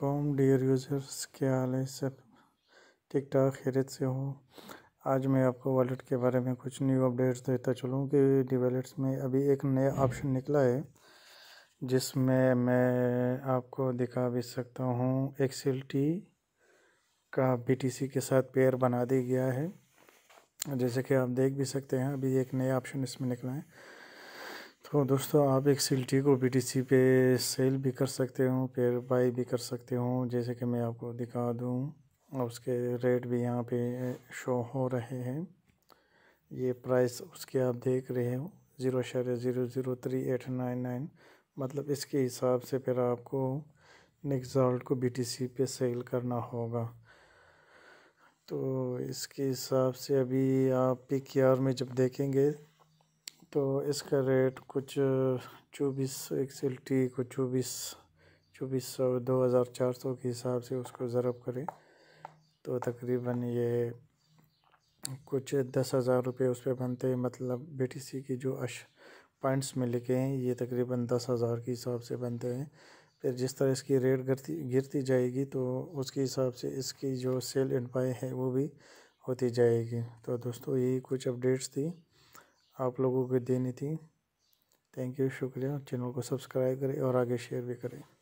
com dear users क्या हाल है सब ठीक ठाक खैरियत से हो आज मैं आपको वॉलेट के बारे में कुछ न्यू अपडेट्स देता चलूँ कि डी वॉलेट्स में अभी एक नया ऑप्शन निकला है जिसमें मैं आपको दिखा भी सकता हूँ एक्सेल टी का बीटीसी के साथ पेयर बना दिया गया है जैसे कि आप देख भी सकते हैं अभी एक नया ऑप्शन इसमें निकला है तो दोस्तों आप एक सिल्टी को बीटीसी पे सेल भी कर सकते हो फिर बाई भी कर सकते हो जैसे कि मैं आपको दिखा दूँ और उसके रेट भी यहाँ पे शो हो रहे हैं ये प्राइस उसके आप देख रहे हो ज़ीरो शर्य zero zero three eight nine nine मतलब इसके हिसाब से फिर आपको निकजॉल्ट को बीटीसी पे सेल करना होगा तो इसके हिसाब से अभी आप पी में जब देखेंगे तो इसका रेट कुछ चौबीस टी को चौबीस चौबीस सौ दो हज़ार चार सौ के हिसाब से उसको ज़रब करें तो तकरीबन ये कुछ दस हज़ार रुपये उस पर बनते हैं मतलब बीटीसी की जो अश पॉइंट्स में लिखे हैं ये तकरीबन दस हज़ार के हिसाब से बनते हैं फिर जिस तरह इसकी रेट गिरती गिरती जाएगी तो उसके हिसाब से इसकी जो सेल एंड बाय है वो भी होती जाएगी तो दोस्तों यही कुछ अपडेट्स थी आप लोगों को देनी थी थैंक यू शुक्रिया चैनल को सब्सक्राइब करें और आगे शेयर भी करें